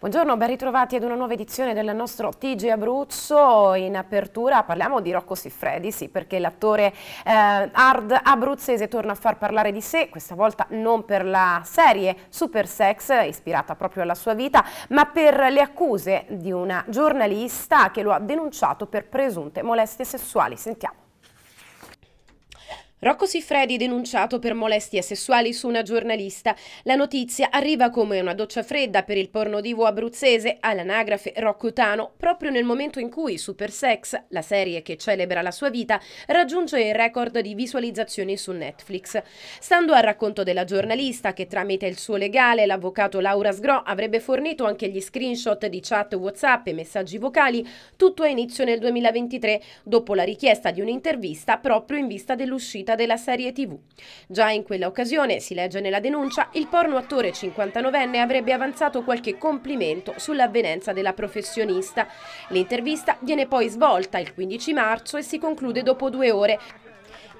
Buongiorno, ben ritrovati ad una nuova edizione del nostro TG Abruzzo. In apertura parliamo di Rocco Siffredi, sì, perché l'attore eh, hard abruzzese torna a far parlare di sé, questa volta non per la serie Super Sex, ispirata proprio alla sua vita, ma per le accuse di una giornalista che lo ha denunciato per presunte molestie sessuali. Sentiamo. Rocco Siffredi denunciato per molestie sessuali su una giornalista. La notizia arriva come una doccia fredda per il porno divo abruzzese all'anagrafe Rocco Tano, proprio nel momento in cui Super Sex, la serie che celebra la sua vita, raggiunge il record di visualizzazioni su Netflix. Stando al racconto della giornalista che tramite il suo legale, l'avvocato Laura Sgro, avrebbe fornito anche gli screenshot di chat WhatsApp e messaggi vocali, tutto ha inizio nel 2023, dopo la richiesta di un'intervista proprio in vista dell'uscita uscita della serie TV. Già in quella occasione, si legge nella denuncia, il porno attore 59enne avrebbe avanzato qualche complimento sull'avvenenza della professionista. L'intervista viene poi svolta il 15 marzo e si conclude dopo due ore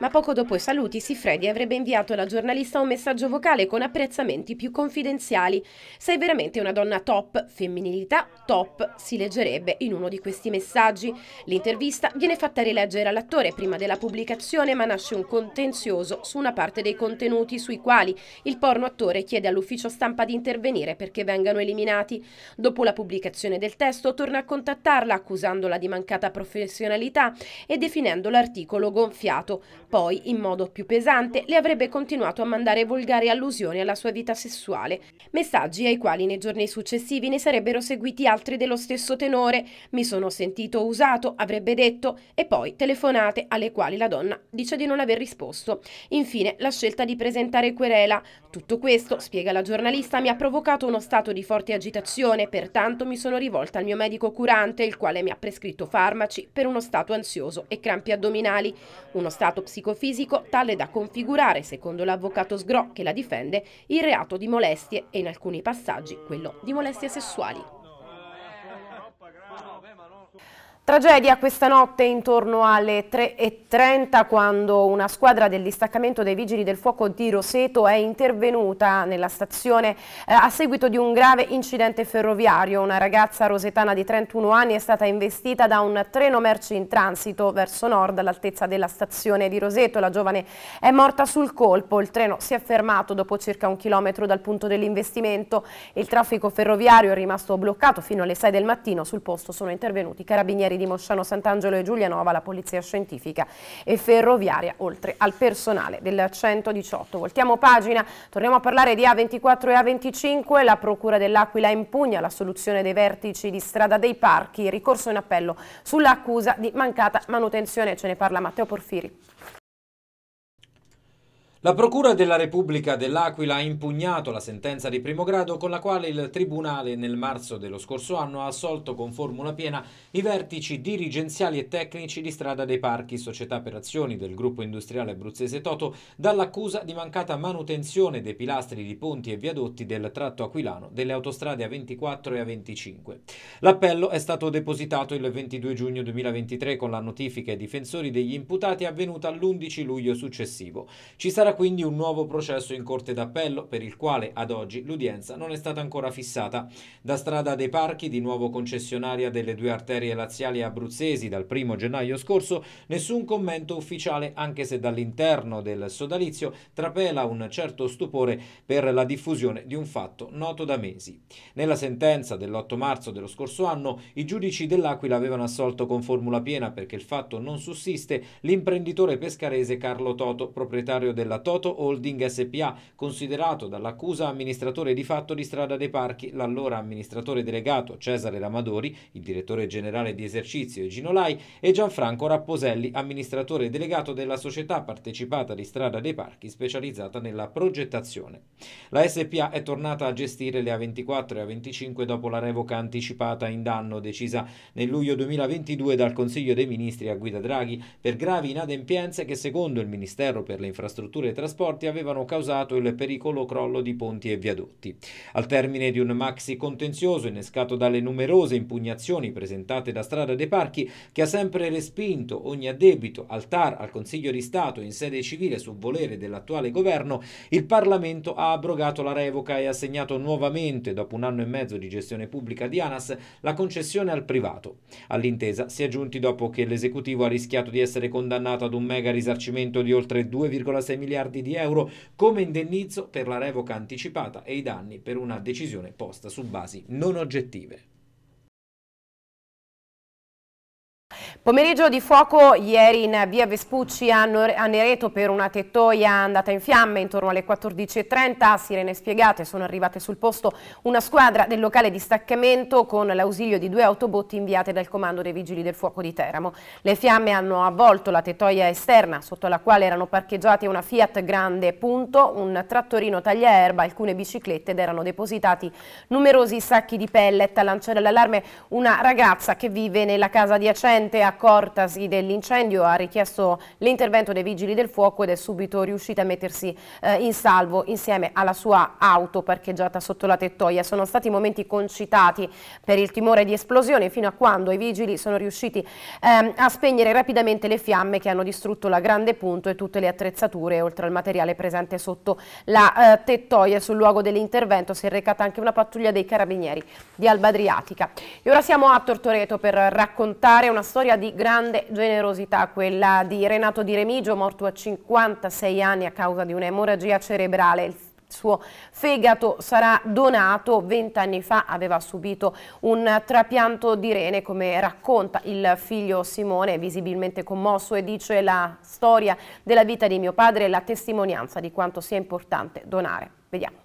ma poco dopo i saluti, Sifredi avrebbe inviato alla giornalista un messaggio vocale con apprezzamenti più confidenziali. Sei veramente una donna top, femminilità top, si leggerebbe in uno di questi messaggi. L'intervista viene fatta rileggere all'attore prima della pubblicazione, ma nasce un contenzioso su una parte dei contenuti sui quali il porno attore chiede all'ufficio stampa di intervenire perché vengano eliminati. Dopo la pubblicazione del testo torna a contattarla accusandola di mancata professionalità e definendo l'articolo gonfiato. Poi, in modo più pesante, le avrebbe continuato a mandare volgari allusioni alla sua vita sessuale, messaggi ai quali nei giorni successivi ne sarebbero seguiti altri dello stesso tenore, mi sono sentito usato, avrebbe detto, e poi telefonate alle quali la donna dice di non aver risposto. Infine, la scelta di presentare querela. Tutto questo, spiega la giornalista, mi ha provocato uno stato di forte agitazione, pertanto mi sono rivolta al mio medico curante, il quale mi ha prescritto farmaci per uno stato ansioso e crampi addominali, uno stato psicologico psicofisico tale da configurare, secondo l'avvocato Sgro che la difende, il reato di molestie e in alcuni passaggi quello di molestie sessuali. Tragedia questa notte intorno alle 3.30 quando una squadra del distaccamento dei Vigili del Fuoco di Roseto è intervenuta nella stazione eh, a seguito di un grave incidente ferroviario. Una ragazza rosetana di 31 anni è stata investita da un treno merci in transito verso nord all'altezza della stazione di Roseto. La giovane è morta sul colpo. Il treno si è fermato dopo circa un chilometro dal punto dell'investimento. Il traffico ferroviario è rimasto bloccato fino alle 6 del mattino. Sul posto sono intervenuti carabinieri di Mosciano, Sant'Angelo e Giulianova, la Polizia Scientifica e Ferroviaria, oltre al personale del 118. Voltiamo pagina, torniamo a parlare di A24 e A25. La Procura dell'Aquila impugna la soluzione dei vertici di strada dei parchi, ricorso in appello sull'accusa di mancata manutenzione. Ce ne parla Matteo Porfiri. La Procura della Repubblica dell'Aquila ha impugnato la sentenza di primo grado con la quale il Tribunale nel marzo dello scorso anno ha assolto con formula piena i vertici dirigenziali e tecnici di Strada dei Parchi, società per azioni del gruppo industriale abruzzese Toto, dall'accusa di mancata manutenzione dei pilastri di ponti e viadotti del tratto aquilano delle autostrade A24 e A25. L'appello è stato depositato il 22 giugno 2023 con la notifica ai difensori degli imputati avvenuta l'11 luglio successivo. Ci sarà Sarà quindi un nuovo processo in Corte d'Appello per il quale ad oggi l'udienza non è stata ancora fissata. Da Strada dei Parchi, di nuovo concessionaria delle due arterie laziali abruzzesi dal 1 gennaio scorso, nessun commento ufficiale anche se dall'interno del sodalizio trapela un certo stupore per la diffusione di un fatto noto da mesi. Nella sentenza dell'8 marzo dello scorso anno i giudici dell'Aquila avevano assolto con formula piena perché il fatto non sussiste l'imprenditore pescarese Carlo Toto, proprietario della Toto Holding SPA, considerato dall'accusa amministratore di fatto di Strada dei Parchi, l'allora amministratore delegato Cesare Ramadori, il direttore generale di esercizio Gino Lai e Gianfranco Rapposelli, amministratore delegato della società partecipata di Strada dei Parchi specializzata nella progettazione. La SPA è tornata a gestire le A24 e A25 dopo la revoca anticipata in danno decisa nel luglio 2022 dal Consiglio dei Ministri a guida Draghi per gravi inadempienze che secondo il Ministero per le Infrastrutture trasporti avevano causato il pericolo crollo di ponti e viadotti. Al termine di un maxi contenzioso innescato dalle numerose impugnazioni presentate da Strada dei Parchi, che ha sempre respinto ogni addebito al TAR, al Consiglio di Stato in sede civile su volere dell'attuale governo, il Parlamento ha abrogato la revoca e ha assegnato nuovamente, dopo un anno e mezzo di gestione pubblica di ANAS, la concessione al privato. All'intesa si è giunti dopo che l'esecutivo ha rischiato di essere condannato ad un mega risarcimento di oltre 2,6 miliardi miliardi di euro come indennizzo per la revoca anticipata e i danni per una decisione posta su basi non oggettive. Pomeriggio di fuoco ieri in via Vespucci a Nereto per una tettoia andata in fiamme intorno alle 14.30, sirene spiegate, sono arrivate sul posto una squadra del locale distaccamento con l'ausilio di due autobotti inviate dal comando dei vigili del fuoco di Teramo. Le fiamme hanno avvolto la tettoia esterna sotto la quale erano parcheggiate una Fiat Grande Punto, un trattorino tagliaerba, alcune biciclette ed erano depositati numerosi sacchi di pellet. A lanciare l'allarme una ragazza che vive nella casa adiacente a accortasi dell'incendio ha richiesto l'intervento dei vigili del fuoco ed è subito riuscita a mettersi eh, in salvo insieme alla sua auto parcheggiata sotto la tettoia. Sono stati momenti concitati per il timore di esplosione fino a quando i vigili sono riusciti ehm, a spegnere rapidamente le fiamme che hanno distrutto la grande punto e tutte le attrezzature oltre al materiale presente sotto la eh, tettoia. Sul luogo dell'intervento si è recata anche una pattuglia dei carabinieri di Alba Adriatica. E ora siamo a Tortoreto per raccontare una storia di grande generosità, quella di Renato Di Remigio, morto a 56 anni a causa di un'emorragia cerebrale. Il suo fegato sarà donato, vent'anni fa aveva subito un trapianto di rene come racconta il figlio Simone visibilmente commosso e dice la storia della vita di mio padre e la testimonianza di quanto sia importante donare. Vediamo.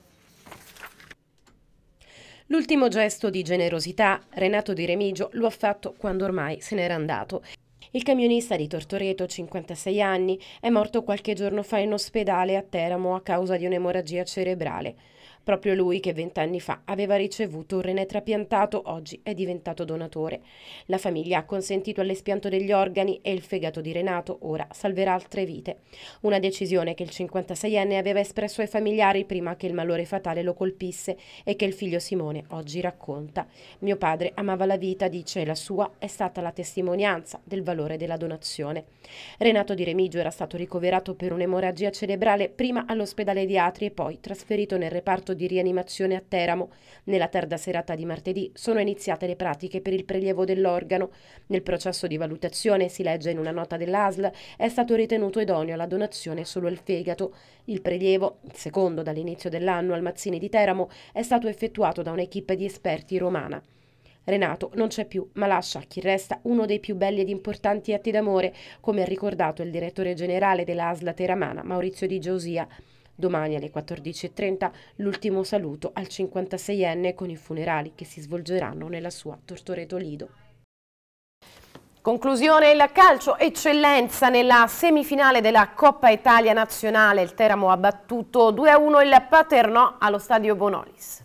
L'ultimo gesto di generosità Renato Di Remigio lo ha fatto quando ormai se n'era andato. Il camionista di Tortoreto, 56 anni, è morto qualche giorno fa in ospedale a Teramo a causa di un'emorragia cerebrale. Proprio lui che vent'anni fa aveva ricevuto un rene trapiantato, oggi è diventato donatore. La famiglia ha consentito all'espianto degli organi e il fegato di Renato ora salverà altre vite. Una decisione che il 56enne aveva espresso ai familiari prima che il malore fatale lo colpisse e che il figlio Simone oggi racconta. Mio padre amava la vita, dice, e la sua è stata la testimonianza del valore della donazione. Renato Di Remigio era stato ricoverato per un'emorragia cerebrale prima all'ospedale di Atri e poi trasferito nel reparto di rianimazione a Teramo. Nella tarda serata di martedì sono iniziate le pratiche per il prelievo dell'organo. Nel processo di valutazione, si legge in una nota dell'ASL, è stato ritenuto idoneo alla donazione solo il fegato. Il prelievo, secondo dall'inizio dell'anno al Mazzini di Teramo, è stato effettuato da un'equipe di esperti romana. Renato non c'è più, ma lascia a chi resta uno dei più belli ed importanti atti d'amore, come ha ricordato il direttore generale dell'Asla Teramana, Maurizio Di Giosia. Domani alle 14.30 l'ultimo saluto al 56enne con i funerali che si svolgeranno nella sua Tortoreto Lido. Conclusione il calcio, eccellenza nella semifinale della Coppa Italia Nazionale. Il Teramo ha battuto 2-1 il Paternò allo stadio Bonolis.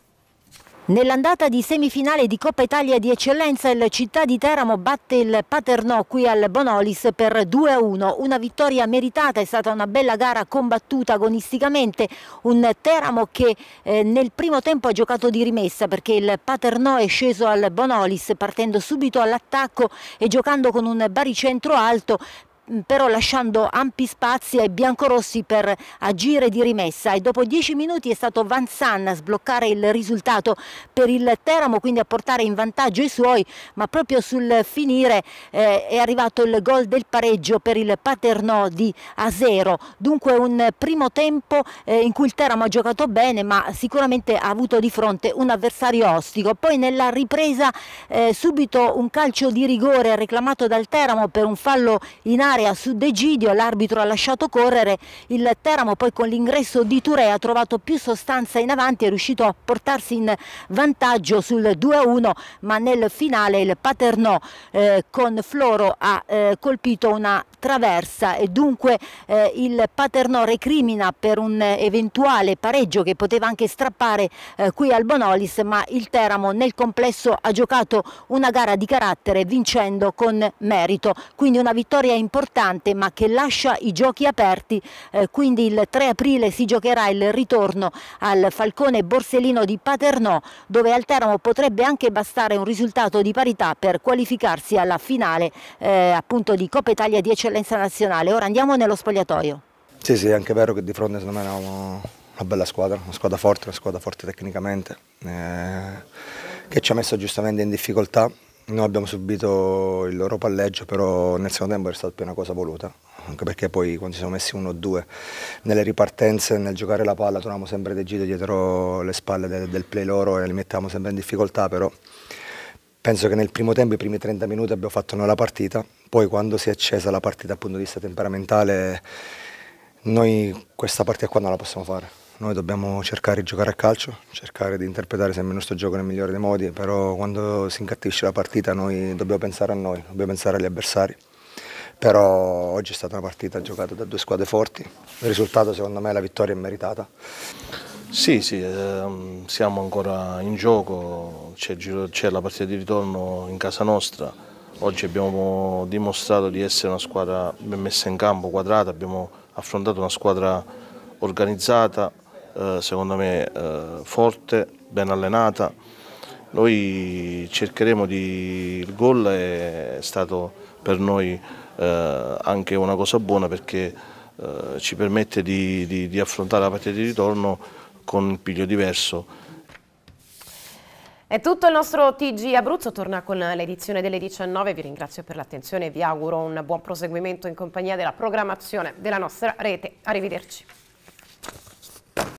Nell'andata di semifinale di Coppa Italia di Eccellenza il Città di Teramo batte il Paternò qui al Bonolis per 2-1, una vittoria meritata, è stata una bella gara combattuta agonisticamente, un Teramo che eh, nel primo tempo ha giocato di rimessa perché il Paternò è sceso al Bonolis partendo subito all'attacco e giocando con un baricentro alto Mm, però lasciando ampi spazi ai biancorossi per agire di rimessa e dopo 10 minuti è stato Van San a sbloccare il risultato per il Teramo, quindi a portare in vantaggio i suoi, ma proprio sul finire eh, è arrivato il gol del pareggio per il Paternò di Asero, dunque un primo tempo eh, in cui il Teramo ha giocato bene ma sicuramente ha avuto di fronte un avversario ostico, poi nella ripresa eh, subito un calcio di rigore reclamato dal Teramo per un fallo in area area sud Egidio, l'arbitro ha lasciato correre il Teramo, poi con l'ingresso di Touré ha trovato più sostanza in avanti, è riuscito a portarsi in vantaggio sul 2-1, ma nel finale il Paternò eh, con Floro ha eh, colpito una traversa e dunque eh, il Paternò recrimina per un eventuale pareggio che poteva anche strappare eh, qui al Bonolis ma il Teramo nel complesso ha giocato una gara di carattere vincendo con merito quindi una vittoria importante ma che lascia i giochi aperti eh, quindi il 3 aprile si giocherà il ritorno al Falcone Borsellino di Paternò dove al Teramo potrebbe anche bastare un risultato di parità per qualificarsi alla finale eh, appunto di Coppa Italia 10 eccellenza nazionale. Ora andiamo nello spogliatoio. Sì, sì, è anche vero che di fronte secondo me abbiamo una bella squadra, una squadra forte, una squadra forte tecnicamente, eh, che ci ha messo giustamente in difficoltà. Noi abbiamo subito il loro palleggio, però nel secondo tempo è stata più una cosa voluta, anche perché poi quando ci siamo messi 1-2 nelle ripartenze, nel giocare la palla, tornavamo sempre del dietro le spalle del, del play loro e li mettevamo sempre in difficoltà, però penso che nel primo tempo, i primi 30 minuti abbiamo fatto noi la partita, poi quando si è accesa la partita dal punto di vista temperamentale, noi questa partita qua non la possiamo fare. Noi dobbiamo cercare di giocare a calcio, cercare di interpretare sempre il nostro gioco nel migliore dei modi, però quando si incattisce la partita noi dobbiamo pensare a noi, dobbiamo pensare agli avversari. Però oggi è stata una partita giocata da due squadre forti, il risultato secondo me è la vittoria è meritata. Sì, sì, ehm, siamo ancora in gioco, c'è la partita di ritorno in casa nostra, Oggi abbiamo dimostrato di essere una squadra ben messa in campo, quadrata, abbiamo affrontato una squadra organizzata, eh, secondo me eh, forte, ben allenata. Noi cercheremo di... il gol è stato per noi eh, anche una cosa buona perché ci permette di, di affrontare la partita di ritorno con un piglio diverso. È tutto il nostro TG Abruzzo, torna con l'edizione delle 19, vi ringrazio per l'attenzione e vi auguro un buon proseguimento in compagnia della programmazione della nostra rete. Arrivederci.